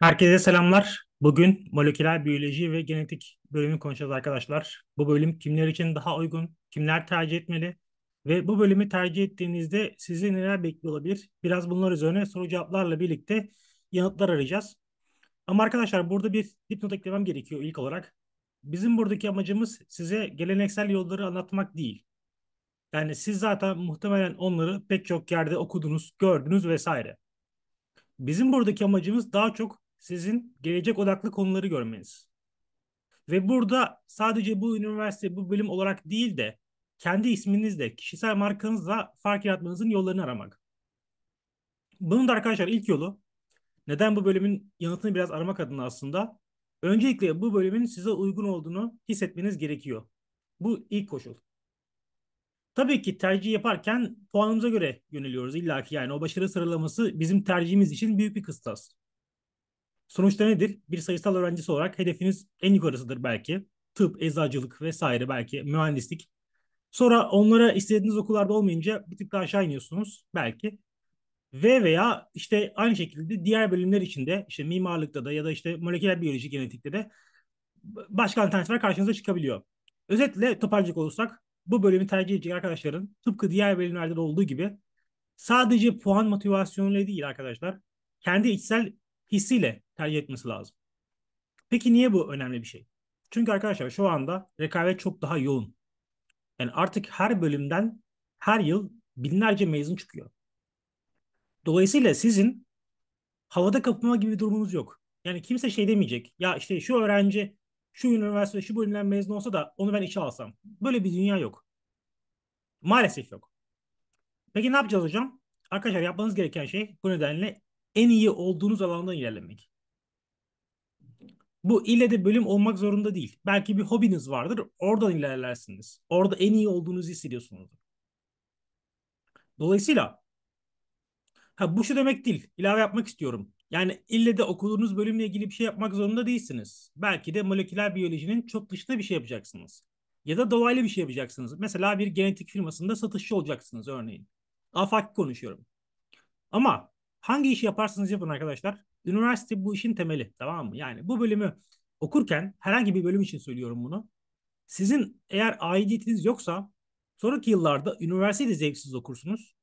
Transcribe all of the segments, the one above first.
Herkese selamlar. Bugün moleküler biyoloji ve genetik bölümünü konuşacağız arkadaşlar. Bu bölüm kimler için daha uygun, kimler tercih etmeli ve bu bölümü tercih ettiğinizde sizi neler bekliyor olabilir? Biraz bunlar üzerine soru cevaplarla birlikte yanıtlar arayacağız. Ama arkadaşlar burada bir dipnot eklemem gerekiyor ilk olarak. Bizim buradaki amacımız size geleneksel yolları anlatmak değil. Yani siz zaten muhtemelen onları pek çok yerde okudunuz, gördünüz vesaire. Bizim buradaki amacımız daha çok sizin gelecek odaklı konuları görmeniz. Ve burada sadece bu üniversite, bu bölüm olarak değil de kendi isminizle, kişisel markanızla fark yaratmanızın yollarını aramak. Bunun da arkadaşlar ilk yolu, neden bu bölümün yanıtını biraz aramak adına aslında, öncelikle bu bölümün size uygun olduğunu hissetmeniz gerekiyor. Bu ilk koşul. Tabii ki tercih yaparken puanımıza göre yöneliyoruz illa ki yani o başarı sıralaması bizim tercihimiz için büyük bir kıstas. Sonuçta nedir? Bir sayısal öğrencisi olarak hedefiniz en yukarısıdır belki. Tıp, eczacılık vesaire belki mühendislik. Sonra onlara istediğiniz okullarda olmayınca bir tık daha aşağı iniyorsunuz belki. Ve veya işte aynı şekilde diğer bölümler içinde işte mimarlıkta da ya da işte moleküler biyoloji genetikte de başka alternatifler karşınıza çıkabiliyor. Özetle toparlayacak olursak bu bölümü tercih edecek arkadaşların tıpkı diğer bölümlerde de olduğu gibi sadece puan motivasyonuyla değil arkadaşlar kendi içsel hissiyle tercih etmesi lazım. Peki niye bu önemli bir şey? Çünkü arkadaşlar şu anda rekabet çok daha yoğun. Yani artık her bölümden her yıl binlerce mezun çıkıyor. Dolayısıyla sizin havada kapma gibi bir durumunuz yok. Yani kimse şey demeyecek. Ya işte şu öğrenci şu üniversite, şu bölümden mezun olsa da onu ben işe alsam. Böyle bir dünya yok. Maalesef yok. Peki ne yapacağız hocam? Arkadaşlar yapmanız gereken şey bu nedenle en iyi olduğunuz alandan ilerlemek. Bu ille de bölüm olmak zorunda değil. Belki bir hobiniz vardır. Oradan ilerlersiniz. Orada en iyi olduğunuzu hissediyorsunuz. Dolayısıyla ha bu şu demek değil. İlave yapmak istiyorum. Yani ille de okuduğunuz bölümle ilgili bir şey yapmak zorunda değilsiniz. Belki de moleküler biyolojinin çok dışında bir şey yapacaksınız. Ya da dolaylı bir şey yapacaksınız. Mesela bir genetik firmasında satışçı olacaksınız örneğin. Afak konuşuyorum. Ama Hangi işi yaparsanız yapın arkadaşlar. Üniversite bu işin temeli tamam mı? Yani bu bölümü okurken herhangi bir bölüm için söylüyorum bunu. Sizin eğer aidiyetiniz yoksa sonraki yıllarda üniversiteyi de zevksiz okursunuz.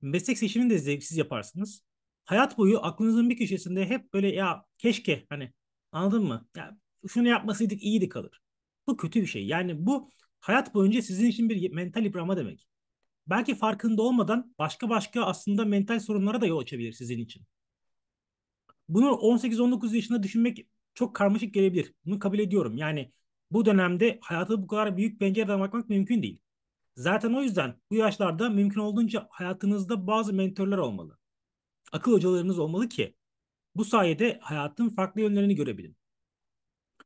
Meslek seçimini de zevksiz yaparsınız. Hayat boyu aklınızın bir köşesinde hep böyle ya keşke hani anladın mı? Ya şunu yapmasaydık iyiydi kalır. Bu kötü bir şey. Yani bu hayat boyunca sizin için bir mental yıprama demek belki farkında olmadan başka başka aslında mental sorunlara da yol açabilir sizin için. Bunu 18-19 yaşında düşünmek çok karmaşık gelebilir. Bunu kabul ediyorum. Yani bu dönemde hayatı bu kadar büyük pencereden bakmak mümkün değil. Zaten o yüzden bu yaşlarda mümkün olduğunca hayatınızda bazı mentorlar olmalı. Akıl hocalarınız olmalı ki bu sayede hayatın farklı yönlerini görebilin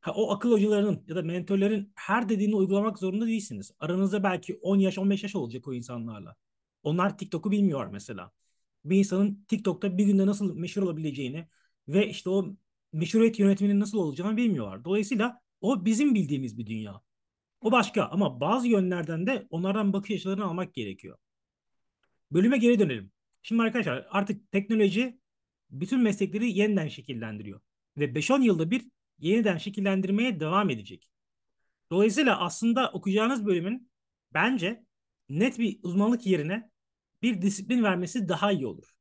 ha, o akıl hocalarının ya da mentorların her dediğini uygulamak zorunda değilsiniz. Aranızda belki 10 yaş 15 yaş olacak o insanlarla. Onlar TikTok'u bilmiyor mesela. Bir insanın TikTok'ta bir günde nasıl meşhur olabileceğini ve işte o meşhuriyet yönetiminin nasıl olacağını bilmiyorlar. Dolayısıyla o bizim bildiğimiz bir dünya. O başka ama bazı yönlerden de onlardan bakış açılarını almak gerekiyor. Bölüme geri dönelim. Şimdi arkadaşlar artık teknoloji bütün meslekleri yeniden şekillendiriyor. Ve 5-10 yılda bir yeniden şekillendirmeye devam edecek. Dolayısıyla aslında okuyacağınız bölümün bence net bir uzmanlık yerine bir disiplin vermesi daha iyi olur.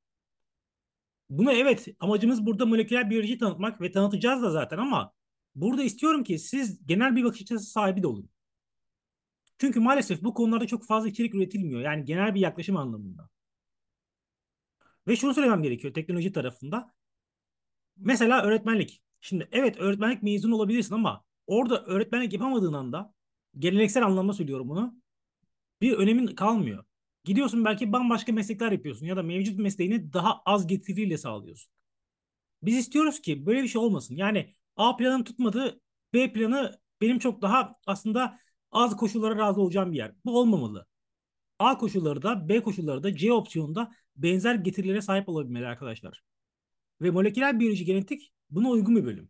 Bunu evet amacımız burada moleküler biyoloji tanıtmak ve tanıtacağız da zaten ama burada istiyorum ki siz genel bir bakış açısı sahibi de olun. Çünkü maalesef bu konularda çok fazla içerik üretilmiyor. Yani genel bir yaklaşım anlamında. Ve şunu söylemem gerekiyor teknoloji tarafında. Mesela öğretmenlik. Şimdi evet öğretmenlik mezun olabilirsin ama orada öğretmenlik yapamadığın anda geleneksel anlamda söylüyorum bunu. Bir önemin kalmıyor. Gidiyorsun belki bambaşka meslekler yapıyorsun ya da mevcut mesleğini daha az getiriyle sağlıyorsun. Biz istiyoruz ki böyle bir şey olmasın. Yani A planım tutmadı, B planı benim çok daha aslında az koşullara razı olacağım bir yer. Bu olmamalı. A koşulları da B koşulları da C opsiyonunda benzer getirilere sahip olabilmeli arkadaşlar. Ve moleküler biyoloji genetik buna uygun bir bölüm.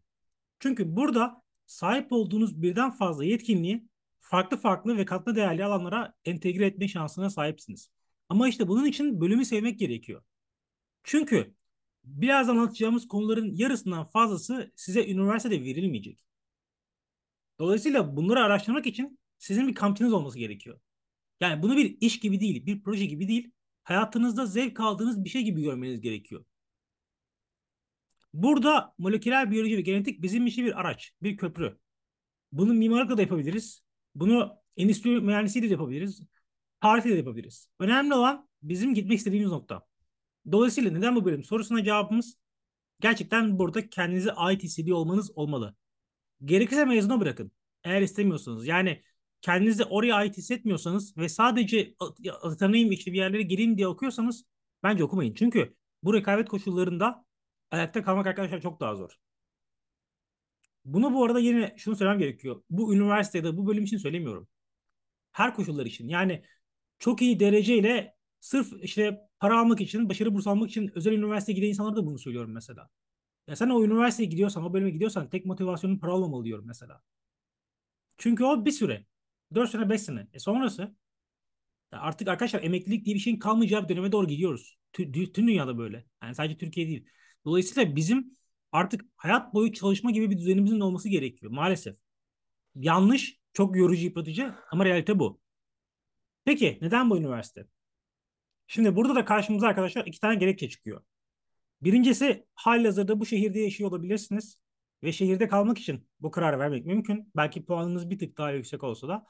Çünkü burada sahip olduğunuz birden fazla yetkinliği farklı farklı ve katma değerli alanlara entegre etme şansına sahipsiniz. Ama işte bunun için bölümü sevmek gerekiyor. Çünkü biraz anlatacağımız konuların yarısından fazlası size üniversitede verilmeyecek. Dolayısıyla bunları araştırmak için sizin bir kampçınız olması gerekiyor. Yani bunu bir iş gibi değil, bir proje gibi değil, hayatınızda zevk aldığınız bir şey gibi görmeniz gerekiyor. Burada moleküler biyoloji ve genetik bizim için bir araç, bir köprü. Bunu mimarlıkla da yapabiliriz. Bunu endüstri mühendisiyle de yapabiliriz. Tarihle de yapabiliriz. Önemli olan bizim gitmek istediğimiz nokta. Dolayısıyla neden bu bölüm sorusuna cevabımız gerçekten burada kendinize ait hissediyor olmanız olmalı. Gerekirse mezuna bırakın. Eğer istemiyorsanız. Yani kendinizi oraya ait hissetmiyorsanız ve sadece tanıyayım işte bir yerlere gireyim diye okuyorsanız bence okumayın. Çünkü bu rekabet koşullarında Ayakta kalmak arkadaşlar çok daha zor. Bunu bu arada yine şunu söylemem gerekiyor. Bu üniversitede bu bölüm için söylemiyorum. Her koşullar için. Yani çok iyi dereceyle sırf işte para almak için, başarı burs almak için özel üniversiteye giden insanlara da bunu söylüyorum mesela. Ya sen o üniversiteye gidiyorsan, o bölüme gidiyorsan tek motivasyonun para olmamalı diyorum mesela. Çünkü o bir süre. 4 sene 5 sene. E sonrası? artık arkadaşlar emeklilik diye bir şeyin kalmayacağı bir döneme doğru gidiyoruz. Tüm dünyada böyle. Yani sadece Türkiye değil. Dolayısıyla bizim artık hayat boyu çalışma gibi bir düzenimizin olması gerekiyor maalesef. Yanlış, çok yorucu, yıpratıcı ama realite bu. Peki neden bu üniversite? Şimdi burada da karşımıza arkadaşlar iki tane gerekçe çıkıyor. Birincisi halihazırda bu şehirde yaşıyor olabilirsiniz ve şehirde kalmak için bu kararı vermek mümkün. Belki puanınız bir tık daha yüksek olsa da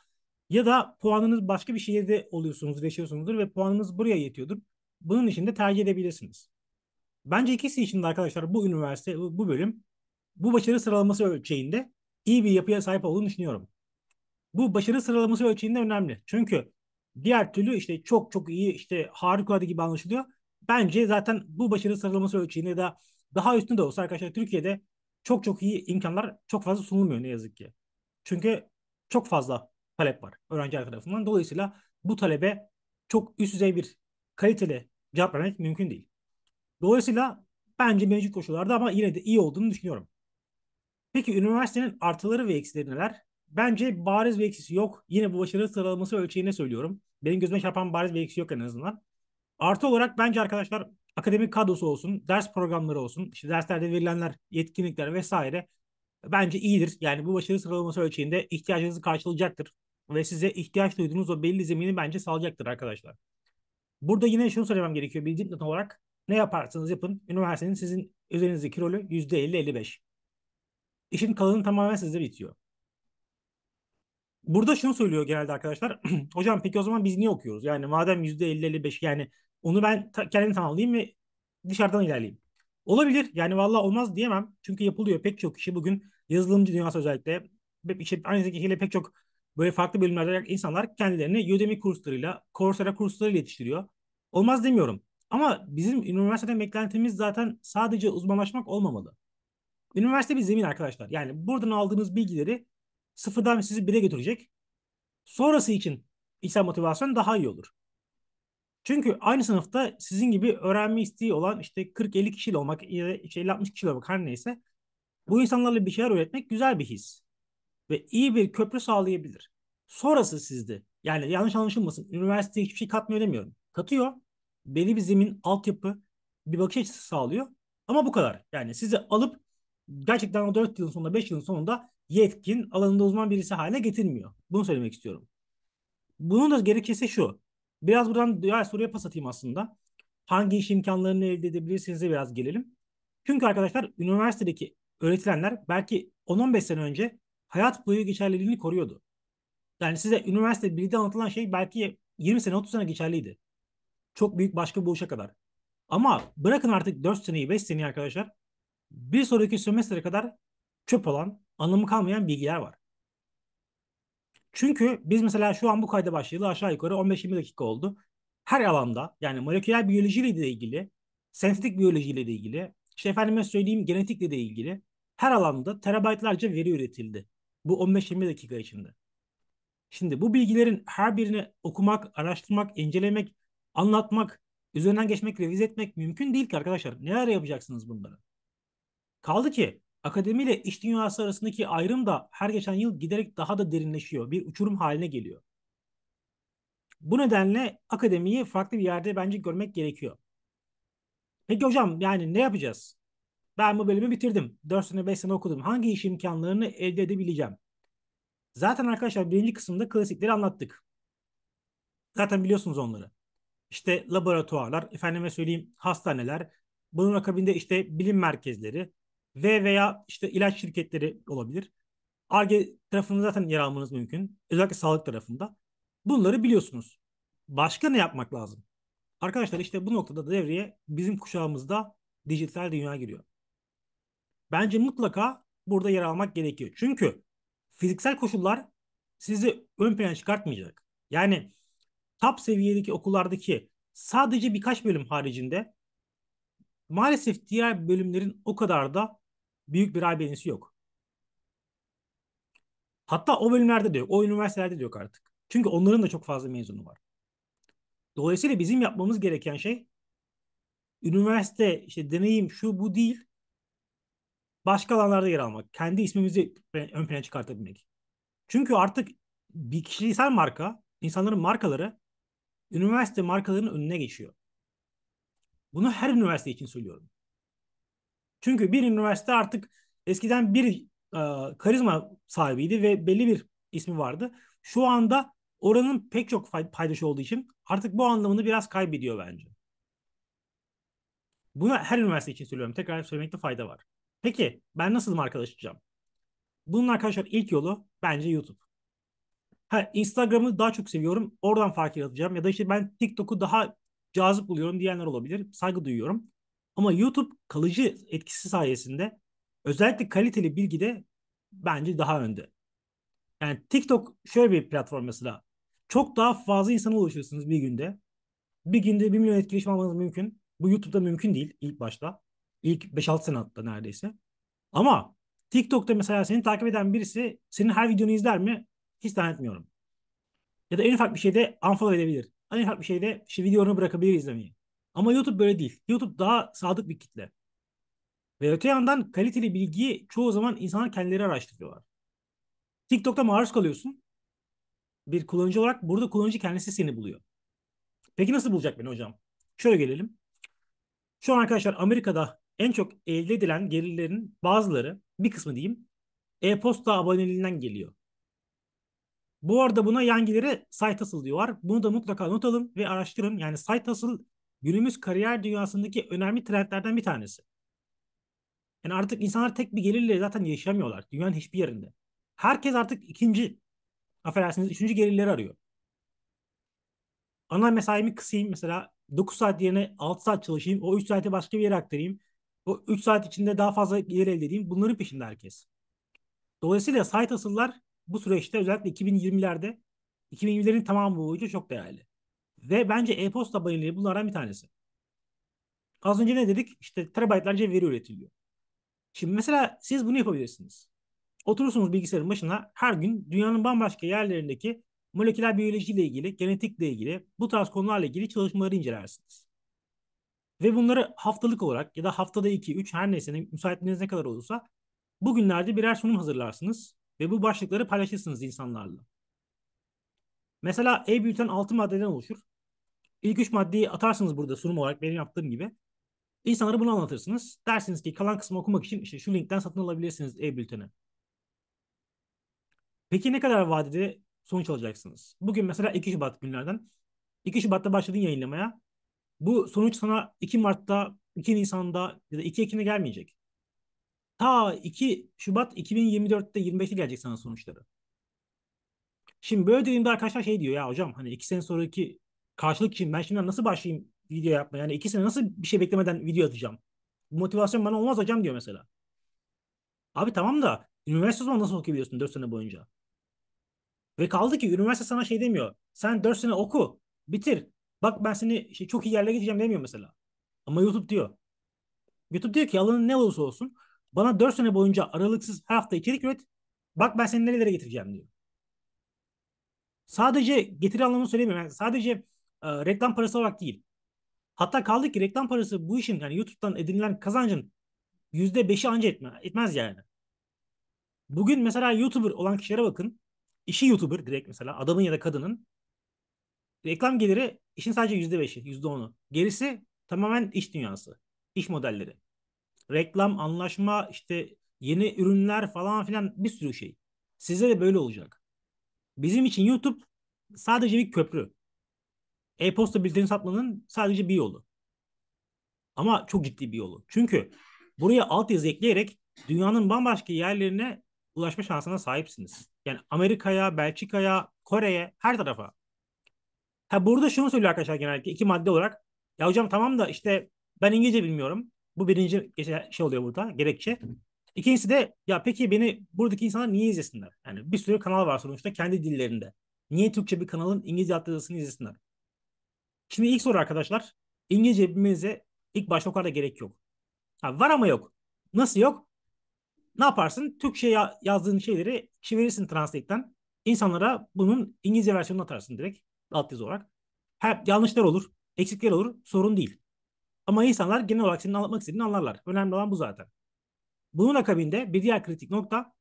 ya da puanınız başka bir şehirde oluyorsunuz, yaşıyorsunuzdur ve puanınız buraya yetiyordur. Bunun için de tercih edebilirsiniz. Bence ikisi için de arkadaşlar bu üniversite, bu bölüm bu başarı sıralaması ölçeğinde iyi bir yapıya sahip olduğunu düşünüyorum. Bu başarı sıralaması ölçeğinde önemli. Çünkü diğer türlü işte çok çok iyi işte harikulade gibi anlaşılıyor. Bence zaten bu başarı sıralaması ölçeğinde de daha üstünde olsa arkadaşlar Türkiye'de çok çok iyi imkanlar çok fazla sunulmuyor ne yazık ki. Çünkü çok fazla talep var öğrenciler tarafından. Dolayısıyla bu talebe çok üst düzey bir kaliteli cevap vermek mümkün değil. Dolayısıyla bence mevcut koşullarda ama yine de iyi olduğunu düşünüyorum. Peki üniversitenin artıları ve eksileri neler? Bence bariz bir eksisi yok. Yine bu başarı sıralaması ölçeğine söylüyorum. Benim gözüme çarpan bariz bir eksisi yok en azından. Artı olarak bence arkadaşlar akademik kadrosu olsun, ders programları olsun, işte derslerde verilenler, yetkinlikler vesaire bence iyidir. Yani bu başarı sıralaması ölçeğinde ihtiyacınızı karşılayacaktır ve size ihtiyaç duyduğunuz o belli zemini bence sağlayacaktır arkadaşlar. Burada yine şunu söylemem gerekiyor bir olarak. Ne yaparsanız yapın üniversitenin sizin üzerinizdeki rolü %50-55. İşin kalanı tamamen sizde bitiyor. Burada şunu söylüyor genelde arkadaşlar. Hocam peki o zaman biz niye okuyoruz? Yani madem %50-55 yani onu ben ta- kendim tamamlayayım ve dışarıdan ilerleyeyim. Olabilir. Yani vallahi olmaz diyemem. Çünkü yapılıyor. Pek çok kişi bugün yazılımcı dünyası özellikle işte aynı zekiyle pek çok böyle farklı bölümlerde insanlar kendilerini Udemy kurslarıyla, Coursera kurslarıyla yetiştiriyor. Olmaz demiyorum. Ama bizim üniversiteden beklentimiz zaten sadece uzmanlaşmak olmamalı. Üniversite bir zemin arkadaşlar. Yani buradan aldığınız bilgileri sıfırdan sizi bire götürecek. Sonrası için içsel motivasyon daha iyi olur. Çünkü aynı sınıfta sizin gibi öğrenme isteği olan işte 40-50 kişiyle olmak ya da 60 kişiyle olmak her neyse bu insanlarla bir şeyler öğretmek güzel bir his. Ve iyi bir köprü sağlayabilir. Sonrası sizde. Yani yanlış anlaşılmasın. Üniversite hiçbir şey katmıyor demiyorum. Katıyor belli bir zemin, altyapı, bir bakış açısı sağlıyor. Ama bu kadar. Yani sizi alıp gerçekten o 4 yılın sonunda 5 yılın sonunda yetkin, alanında uzman birisi haline getirmiyor. Bunu söylemek istiyorum. Bunun da gerekçesi şu. Biraz buradan diğer soruya pas atayım aslında. Hangi iş imkanlarını elde edebilirsinize biraz gelelim. Çünkü arkadaşlar üniversitedeki öğretilenler belki 10-15 sene önce hayat boyu geçerliliğini koruyordu. Yani size üniversite bilgide anlatılan şey belki 20 sene 30 sene geçerliydi. Çok büyük başka bir uçuşa kadar. Ama bırakın artık 4 seneyi 5 seneyi arkadaşlar. Bir sonraki sömestre kadar çöp olan, anlamı kalmayan bilgiler var. Çünkü biz mesela şu an bu kayda başlayalı aşağı yukarı 15-20 dakika oldu. Her alanda yani moleküler biyolojiyle de ilgili, sentetik biyolojiyle de ilgili, işte efendime söyleyeyim genetikle de ilgili her alanda terabaytlarca veri üretildi. Bu 15-20 dakika içinde. Şimdi bu bilgilerin her birini okumak, araştırmak, incelemek anlatmak, üzerinden geçmek, revize etmek mümkün değil ki arkadaşlar. Ne Neler yapacaksınız bunları? Kaldı ki akademi ile iş dünyası arasındaki ayrım da her geçen yıl giderek daha da derinleşiyor. Bir uçurum haline geliyor. Bu nedenle akademiyi farklı bir yerde bence görmek gerekiyor. Peki hocam yani ne yapacağız? Ben bu bölümü bitirdim. 4 sene 5 sene okudum. Hangi iş imkanlarını elde edebileceğim? Zaten arkadaşlar birinci kısımda klasikleri anlattık. Zaten biliyorsunuz onları işte laboratuvarlar, efendime söyleyeyim hastaneler, bunun akabinde işte bilim merkezleri ve veya işte ilaç şirketleri olabilir. ARGE tarafında zaten yer almanız mümkün. Özellikle sağlık tarafında. Bunları biliyorsunuz. Başka ne yapmak lazım? Arkadaşlar işte bu noktada devreye bizim kuşağımızda dijital dünya giriyor. Bence mutlaka burada yer almak gerekiyor. Çünkü fiziksel koşullar sizi ön plana çıkartmayacak. Yani top seviyedeki okullardaki sadece birkaç bölüm haricinde maalesef diğer bölümlerin o kadar da büyük bir albenisi yok. Hatta o bölümlerde de yok. O üniversitelerde de yok artık. Çünkü onların da çok fazla mezunu var. Dolayısıyla bizim yapmamız gereken şey üniversite işte deneyim şu bu değil başka alanlarda yer almak. Kendi ismimizi ön plana çıkartabilmek. Çünkü artık bir kişisel marka, insanların markaları üniversite markalarının önüne geçiyor. Bunu her üniversite için söylüyorum. Çünkü bir üniversite artık eskiden bir e, karizma sahibiydi ve belli bir ismi vardı. Şu anda oranın pek çok paydaşı olduğu için artık bu anlamını biraz kaybediyor bence. Bunu her üniversite için söylüyorum. Tekrar söylemekte fayda var. Peki ben nasıl markalaşacağım? Bunun arkadaşlar ilk yolu bence YouTube. Ha, Instagram'ı daha çok seviyorum. Oradan fark yaratacağım. Ya da işte ben TikTok'u daha cazip buluyorum diyenler olabilir. Saygı duyuyorum. Ama YouTube kalıcı etkisi sayesinde özellikle kaliteli bilgi de bence daha önde. Yani TikTok şöyle bir platform mesela. Çok daha fazla insana ulaşıyorsunuz bir günde. Bir günde 1 milyon etkileşim almanız mümkün. Bu YouTube'da mümkün değil ilk başta. İlk 5-6 sene hatta neredeyse. Ama TikTok'ta mesela seni takip eden birisi senin her videonu izler mi? Hiç zannetmiyorum. Ya da en ufak bir şeyde unfollow edebilir. En ufak bir şeyde işte videonu bırakabilir izlemeyi. Ama YouTube böyle değil. YouTube daha sadık bir kitle. Ve öte yandan kaliteli bilgiyi çoğu zaman insanlar kendileri araştırıyorlar. TikTok'ta maruz kalıyorsun. Bir kullanıcı olarak burada kullanıcı kendisi seni buluyor. Peki nasıl bulacak beni hocam? Şöyle gelelim. Şu an arkadaşlar Amerika'da en çok elde edilen gelirlerin bazıları, bir kısmı diyeyim, e-posta aboneliğinden geliyor. Bu arada buna yangilere site hustle diyorlar. Bunu da mutlaka not alın ve araştırın. Yani site hustle günümüz kariyer dünyasındaki önemli trendlerden bir tanesi. Yani artık insanlar tek bir gelirle zaten yaşamıyorlar dünyanın hiçbir yerinde. Herkes artık ikinci, affedersiniz üçüncü gelirleri arıyor. Ana mesaimi kısayım mesela 9 saat yerine 6 saat çalışayım. O 3 saati başka bir yere aktarayım. O 3 saat içinde daha fazla gelir elde edeyim. Bunların peşinde herkes. Dolayısıyla site asıllar bu süreçte özellikle 2020'lerde 2020'lerin tamamı boyunca çok değerli. Ve bence e-posta bayileri bunlardan bir tanesi. Az önce ne dedik? İşte terabaytlarca veri üretiliyor. Şimdi mesela siz bunu yapabilirsiniz. Oturursunuz bilgisayarın başına her gün dünyanın bambaşka yerlerindeki moleküler biyolojiyle ilgili, genetikle ilgili bu tarz konularla ilgili çalışmaları incelersiniz. Ve bunları haftalık olarak ya da haftada 2, 3 her neyse müsaitliğiniz ne kadar olursa bugünlerde birer sunum hazırlarsınız ve bu başlıkları paylaşırsınız insanlarla. Mesela e-bülten 6 maddeden oluşur. İlk 3 maddeyi atarsınız burada sunum olarak benim yaptığım gibi. İnsanlara bunu anlatırsınız. Dersiniz ki kalan kısmı okumak için işte şu linkten satın alabilirsiniz e-bülteni. Peki ne kadar vadede sonuç alacaksınız? Bugün mesela 2 Şubat günlerden. 2 Şubat'ta başladın yayınlamaya. Bu sonuç sana 2 Mart'ta, 2 Nisan'da ya da 2 Ekim'de gelmeyecek. Ta 2 Şubat 2024'te 25'te gelecek sana sonuçları. Şimdi böyle dediğimde arkadaşlar şey diyor ya hocam hani 2 sene sonraki karşılık için ben şimdiden nasıl başlayayım video yapmaya? Yani 2 sene nasıl bir şey beklemeden video atacağım? Bu motivasyon bana olmaz hocam diyor mesela. Abi tamam da üniversite zaman nasıl okuyabiliyorsun 4 sene boyunca? Ve kaldı ki üniversite sana şey demiyor. Sen 4 sene oku, bitir. Bak ben seni şey, çok iyi yerlere getireceğim demiyor mesela. Ama YouTube diyor. YouTube diyor ki alanın ne olursa olsun bana 4 sene boyunca aralıksız her hafta içerik üret. Bak ben seni nerelere getireceğim diyor. Sadece getiri anlamını söylemiyorum. Yani sadece e, reklam parası olarak değil. Hatta kaldı ki reklam parası bu işin yani YouTube'dan edinilen kazancın %5'i anca etme, etmez yani. Bugün mesela YouTuber olan kişilere bakın. İşi YouTuber direkt mesela adamın ya da kadının. Reklam geliri işin sadece %5'i, %10'u. Gerisi tamamen iş dünyası, iş modelleri reklam, anlaşma, işte yeni ürünler falan filan bir sürü şey. Size de böyle olacak. Bizim için YouTube sadece bir köprü. E-posta bildirim satmanın sadece bir yolu. Ama çok ciddi bir yolu. Çünkü buraya altyazı ekleyerek dünyanın bambaşka yerlerine ulaşma şansına sahipsiniz. Yani Amerika'ya, Belçika'ya, Kore'ye, her tarafa. Ha burada şunu söylüyor arkadaşlar genellikle iki madde olarak. Ya hocam tamam da işte ben İngilizce bilmiyorum. Bu birinci şey oluyor burada gerekçe. İkincisi de ya peki beni buradaki insanlar niye izlesinler? Yani bir sürü kanal var sonuçta kendi dillerinde. Niye Türkçe bir kanalın İngilizce altyazısını izlesinler? Şimdi ilk soru arkadaşlar. İngilizce bilmenize ilk başta o kadar gerek yok. Ha, var ama yok. Nasıl yok? Ne yaparsın? Türkçe ya yazdığın şeyleri çevirirsin Translate'den. İnsanlara bunun İngilizce versiyonunu atarsın direkt altyazı olarak. Her, yanlışlar olur, eksikler olur, sorun değil. Ama insanlar genel olarak senin anlatmak istediğini anlarlar. Önemli olan bu zaten. Bunun akabinde bir diğer kritik nokta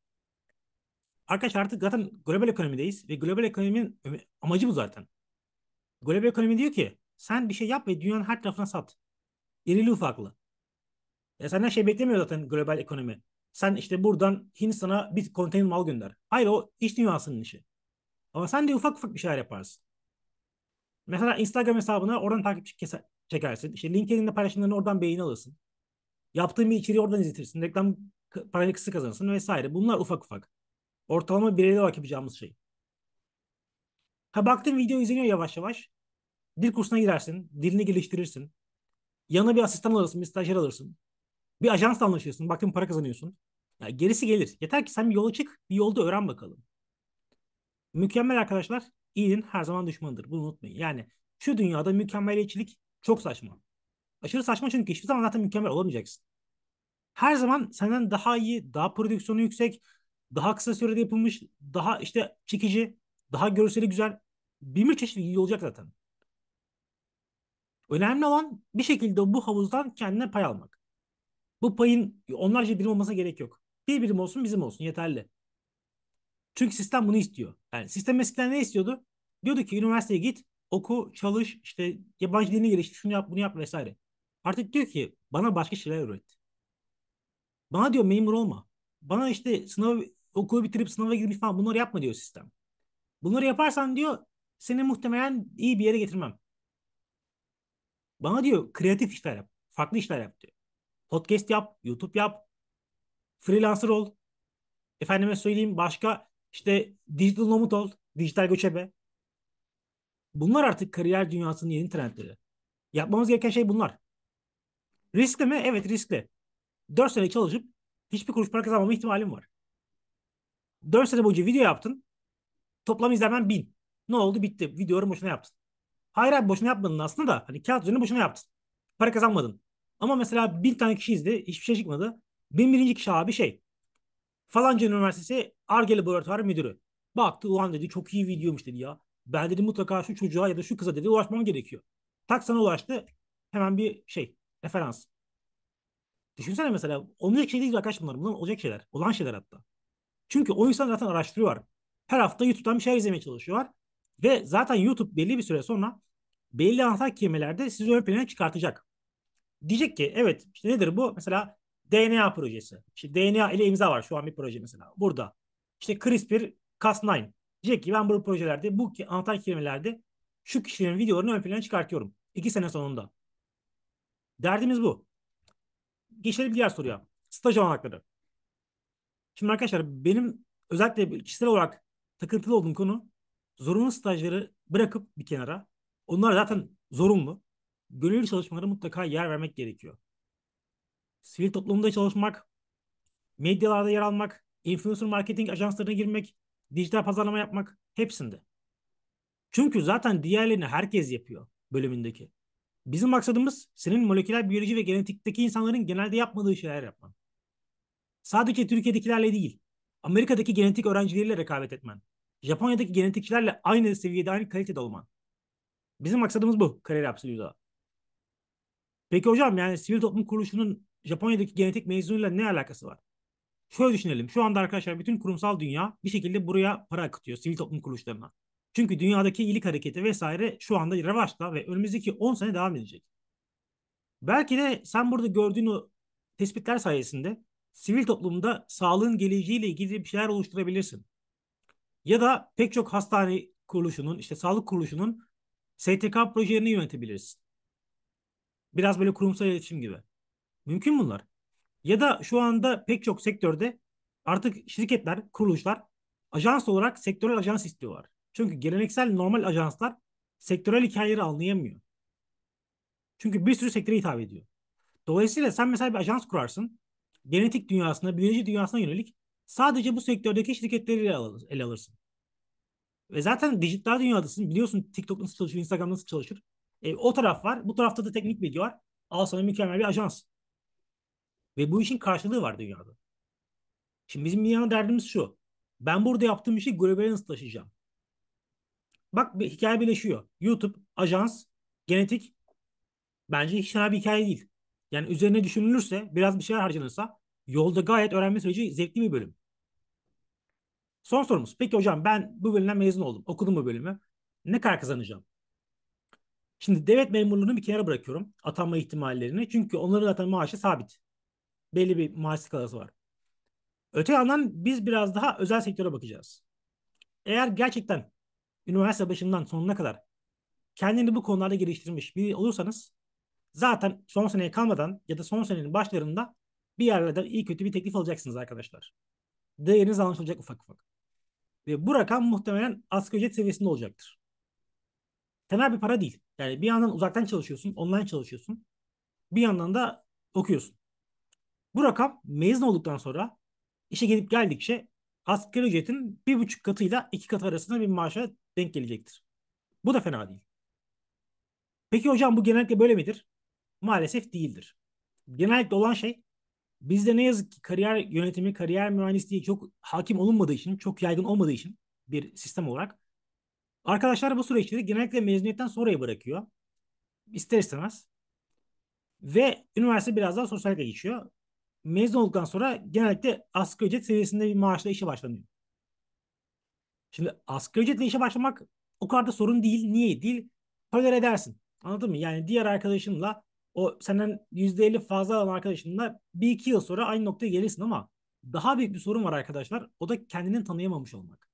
arkadaşlar artık zaten global ekonomideyiz ve global ekonominin amacı bu zaten. Global ekonomi diyor ki sen bir şey yap ve dünyanın her tarafına sat. İrili ufaklı. Ya senden şey beklemiyor zaten global ekonomi. Sen işte buradan Hindistan'a bir konteyner mal gönder. Hayır o iş dünyasının işi. Ama sen de ufak ufak bir şeyler yaparsın. Mesela Instagram hesabına oradan takipçi keser, çekersin. İşte LinkedIn'de paylaşımlarını oradan beğeni alırsın. Yaptığın bir içeriği oradan izletirsin. Reklam parayla kısa kazanırsın vesaire. Bunlar ufak ufak. Ortalama bireysel olarak yapacağımız şey. Ha baktın video izleniyor yavaş yavaş. Dil kursuna girersin. Dilini geliştirirsin. Yanına bir asistan alırsın. Bir stajyer alırsın. Bir ajansla anlaşıyorsun. Baktın para kazanıyorsun. Ya gerisi gelir. Yeter ki sen bir yola çık. Bir yolda öğren bakalım. Mükemmel arkadaşlar iyinin her zaman düşmanıdır. Bunu unutmayın. Yani şu dünyada mükemmeliyetçilik çok saçma. Aşırı saçma çünkü hiçbir zaman zaten mükemmel olamayacaksın. Her zaman senden daha iyi, daha prodüksiyonu yüksek, daha kısa sürede yapılmış, daha işte çekici, daha görseli güzel. Bir bir çeşit iyi olacak zaten. Önemli olan bir şekilde bu havuzdan kendine pay almak. Bu payın onlarca birim olmasına gerek yok. Bir birim olsun bizim olsun yeterli. Çünkü sistem bunu istiyor. Yani sistem eskiden ne istiyordu? Diyordu ki üniversiteye git oku, çalış, işte yabancı dilini geliştir, şunu yap, bunu yap vesaire. Artık diyor ki bana başka şeyler öğret. Bana diyor memur olma. Bana işte sınavı okulu bitirip sınava girmiş falan bunları yapma diyor sistem. Bunları yaparsan diyor seni muhtemelen iyi bir yere getirmem. Bana diyor kreatif işler yap. Farklı işler yap diyor. Podcast yap, YouTube yap, freelancer ol. Efendime söyleyeyim başka işte digital nomad ol, dijital göçebe. Bunlar artık kariyer dünyasının yeni trendleri. Yapmamız gereken şey bunlar. Riskli mi? Evet riskli. 4 sene çalışıp hiçbir kuruş para kazanmama ihtimalim var. 4 sene boyunca video yaptın. Toplam izlenmen 1000. Ne oldu? Bitti. Videoları boşuna yaptın. Hayır abi boşuna yapmadın aslında da. Hani kağıt üzerine boşuna yaptın. Para kazanmadın. Ama mesela bin tane kişi izdi, Hiçbir şey çıkmadı. Bin birinci kişi abi şey. Falanca Üniversitesi ARGE Laboratuvar Müdürü. Baktı ulan dedi çok iyi videoymuş dedi ya. Ben dedim mutlaka şu çocuğa ya da şu kıza dedi ulaşmam gerekiyor. Tak sana ulaştı. Hemen bir şey, referans. Düşünsene mesela olmayacak şey değil arkadaşlar bunlar. Bunlar olacak şeyler. Olan şeyler hatta. Çünkü o insan zaten araştırıyor. Her hafta YouTube'dan bir şeyler izlemeye çalışıyorlar. Ve zaten YouTube belli bir süre sonra belli anahtar kelimelerde sizi ön plana çıkartacak. Diyecek ki evet işte nedir bu? Mesela DNA projesi. İşte DNA ile imza var şu an bir proje mesela. Burada. İşte CRISPR Cas9. Diyecek ki ben bu projelerde bu anahtar kelimelerde şu kişilerin videolarını ön plana çıkartıyorum. İki sene sonunda. Derdimiz bu. Geçelim diğer soruya. Staj olanakları. Şimdi arkadaşlar benim özellikle kişisel olarak takıntılı olduğum konu zorunlu stajları bırakıp bir kenara. Onlar zaten zorunlu. Gönüllü çalışmalara mutlaka yer vermek gerekiyor. Sivil toplumda çalışmak, medyalarda yer almak, influencer marketing ajanslarına girmek, dijital pazarlama yapmak hepsinde. Çünkü zaten diğerlerini herkes yapıyor bölümündeki. Bizim maksadımız senin moleküler biyoloji ve genetikteki insanların genelde yapmadığı şeyler yapman. Sadece Türkiye'dekilerle değil, Amerika'daki genetik öğrencileriyle rekabet etmen. Japonya'daki genetikçilerle aynı seviyede, aynı kalitede olman. Bizim maksadımız bu kariyer absoluta. Peki hocam yani sivil toplum kuruluşunun Japonya'daki genetik mezunuyla ne alakası var? Şöyle düşünelim. Şu anda arkadaşlar bütün kurumsal dünya bir şekilde buraya para akıtıyor sivil toplum kuruluşlarına. Çünkü dünyadaki iyilik hareketi vesaire şu anda revaçta ve önümüzdeki 10 sene devam edecek. Belki de sen burada gördüğün o tespitler sayesinde sivil toplumda sağlığın geleceğiyle ilgili bir şeyler oluşturabilirsin. Ya da pek çok hastane kuruluşunun, işte sağlık kuruluşunun STK projelerini yönetebilirsin. Biraz böyle kurumsal iletişim gibi. Mümkün bunlar. Ya da şu anda pek çok sektörde artık şirketler, kuruluşlar ajans olarak sektörel ajans istiyorlar. Çünkü geleneksel normal ajanslar sektörel hikayeleri anlayamıyor. Çünkü bir sürü sektöre hitap ediyor. Dolayısıyla sen mesela bir ajans kurarsın. Genetik dünyasına, biyoloji dünyasına yönelik sadece bu sektördeki şirketleri ele alırsın. Ve zaten dijital dünyadasın. Biliyorsun TikTok nasıl çalışır, Instagram nasıl çalışır. E, o taraf var. Bu tarafta da teknik video var. Al sana mükemmel bir ajans. Ve bu işin karşılığı var dünyada. Şimdi bizim dünya derdimiz şu. Ben burada yaptığım işi globale nasıl taşıyacağım? Bak bir hikaye birleşiyor. YouTube, ajans, genetik bence hiç fena bir hikaye değil. Yani üzerine düşünülürse, biraz bir şeyler harcanırsa yolda gayet öğrenme süreci zevkli bir bölüm. Son sorumuz. Peki hocam ben bu bölümden mezun oldum. Okudum bu bölümü. Ne kadar kazanacağım? Şimdi devlet memurluğunu bir kenara bırakıyorum. Atanma ihtimallerini. Çünkü onların zaten maaşı sabit belli bir maaş skalası var. Öte yandan biz biraz daha özel sektöre bakacağız. Eğer gerçekten üniversite başından sonuna kadar kendini bu konularda geliştirmiş biri olursanız zaten son seneye kalmadan ya da son senenin başlarında bir yerlerde iyi kötü bir teklif alacaksınız arkadaşlar. Değeriniz anlaşılacak ufak ufak. Ve bu rakam muhtemelen asgari ücret seviyesinde olacaktır. Fena bir para değil. Yani bir yandan uzaktan çalışıyorsun, online çalışıyorsun. Bir yandan da okuyorsun. Bu rakam mezun olduktan sonra işe gidip geldikçe asgari ücretin bir buçuk katıyla iki katı arasında bir maaşa denk gelecektir. Bu da fena değil. Peki hocam bu genellikle böyle midir? Maalesef değildir. Genellikle olan şey bizde ne yazık ki kariyer yönetimi, kariyer mühendisliği çok hakim olunmadığı için, çok yaygın olmadığı için bir sistem olarak arkadaşlar bu süreçleri genellikle mezuniyetten sonraya bırakıyor. İster istemez. Ve üniversite biraz daha sosyalite geçiyor mezun olduktan sonra genellikle asgari ücret seviyesinde bir maaşla işe başlanıyor. Şimdi asgari ücretle işe başlamak o kadar da sorun değil. Niye değil? Tolere edersin. Anladın mı? Yani diğer arkadaşınla o senden %50 fazla alan arkadaşınla bir iki yıl sonra aynı noktaya gelirsin ama daha büyük bir sorun var arkadaşlar. O da kendini tanıyamamış olmak.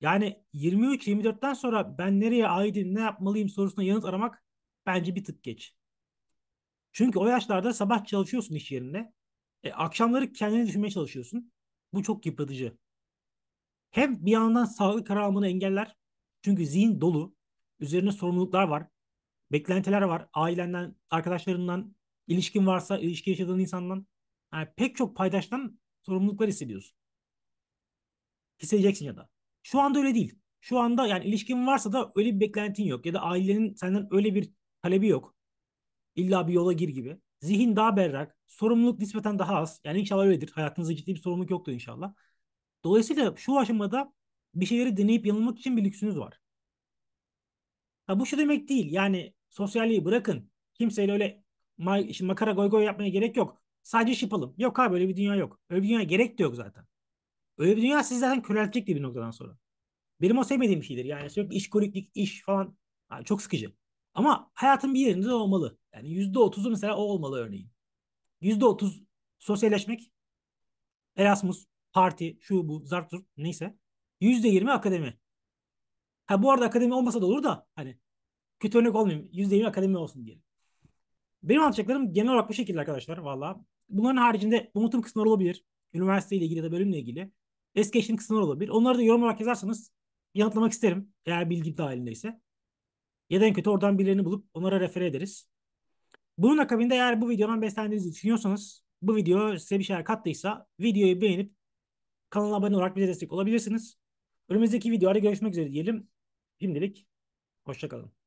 Yani 23-24'ten sonra ben nereye aitim, ne yapmalıyım sorusuna yanıt aramak bence bir tık geç. Çünkü o yaşlarda sabah çalışıyorsun iş yerine, E, akşamları kendini düşünmeye çalışıyorsun. Bu çok yıpratıcı. Hem bir yandan sağlık karar engeller. Çünkü zihin dolu. Üzerine sorumluluklar var. Beklentiler var. Ailenden, arkadaşlarından, ilişkin varsa ilişki yaşadığın insandan. Yani pek çok paydaştan sorumluluklar hissediyorsun. Hissedeceksin ya da. Şu anda öyle değil. Şu anda yani ilişkin varsa da öyle bir beklentin yok. Ya da ailenin senden öyle bir talebi yok. İlla bir yola gir gibi. Zihin daha berrak. Sorumluluk nispeten daha az. Yani inşallah öyledir. Hayatınızda ciddi bir sorumluluk yoktur inşallah. Dolayısıyla şu aşamada bir şeyleri deneyip yanılmak için bir lüksünüz var. Ha, bu şu demek değil. Yani sosyalliği bırakın. Kimseyle öyle ma- makara goy goy yapmaya gerek yok. Sadece şıpalım. Yok abi öyle bir dünya yok. Öyle bir dünya gerek de yok zaten. Öyle bir dünya sizi zaten köreltecekti bir noktadan sonra. Benim o sevmediğim bir şeydir. Yani sürekli işkoliklik, iş falan yani çok sıkıcı. Ama hayatın bir yerinde de olmalı. Yani yüzde otuzu mesela o olmalı örneğin. Yüzde otuz sosyalleşmek, Erasmus, parti, şu bu, zart zurt neyse. Yüzde yirmi akademi. Ha bu arada akademi olmasa da olur da hani kötü örnek olmayayım. Yüzde yirmi akademi olsun diyelim. Benim anlatacaklarım genel olarak bu şekilde arkadaşlar valla. Bunların haricinde unutum kısımları olabilir. üniversite ile ilgili ya da bölümle ilgili. Es geçim kısımları olabilir. Onları da yorum olarak yazarsanız yanıtlamak isterim. Eğer bilgi dahilindeyse. Ya da en kötü oradan birilerini bulup onlara refer ederiz. Bunun akabinde eğer bu videodan beslendiğinizi düşünüyorsanız, bu video size bir şeyler kattıysa videoyu beğenip kanala abone olarak bize destek olabilirsiniz. Önümüzdeki videoda görüşmek üzere diyelim. Şimdilik hoşçakalın.